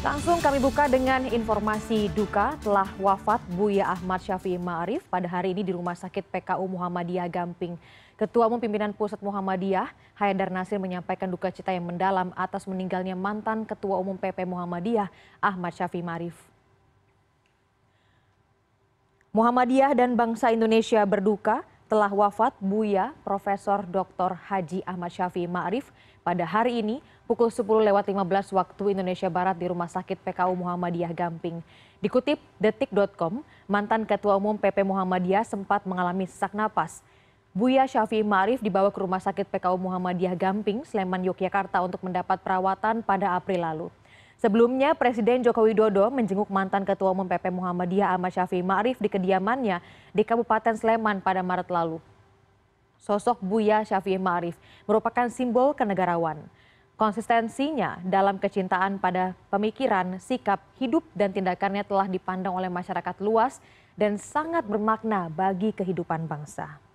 Langsung kami buka dengan informasi duka telah wafat Buya Ahmad Syafi'i Ma'arif pada hari ini di Rumah Sakit PKU Muhammadiyah Gamping. Ketua Umum Pimpinan Pusat Muhammadiyah, Haidar Nasir menyampaikan duka cita yang mendalam atas meninggalnya mantan Ketua Umum PP Muhammadiyah Ahmad Syafi'i Ma'arif. Muhammadiyah dan bangsa Indonesia berduka telah wafat Buya Profesor Dr. Haji Ahmad Syafi'i Ma'arif pada hari ini pukul 10.15 waktu Indonesia Barat di Rumah Sakit PKU Muhammadiyah Gamping. Dikutip detik.com, mantan Ketua Umum PP Muhammadiyah sempat mengalami sesak napas. Buya Syafi'i Ma'rif dibawa ke Rumah Sakit PKU Muhammadiyah Gamping, Sleman, Yogyakarta untuk mendapat perawatan pada April lalu. Sebelumnya, Presiden Joko Widodo menjenguk mantan Ketua Umum PP Muhammadiyah Ahmad Syafi'i Ma'rif di kediamannya di Kabupaten Sleman pada Maret lalu. Sosok Buya Syafi'i Ma'rif merupakan simbol kenegarawan. Konsistensinya dalam kecintaan pada pemikiran, sikap, hidup, dan tindakannya telah dipandang oleh masyarakat luas dan sangat bermakna bagi kehidupan bangsa.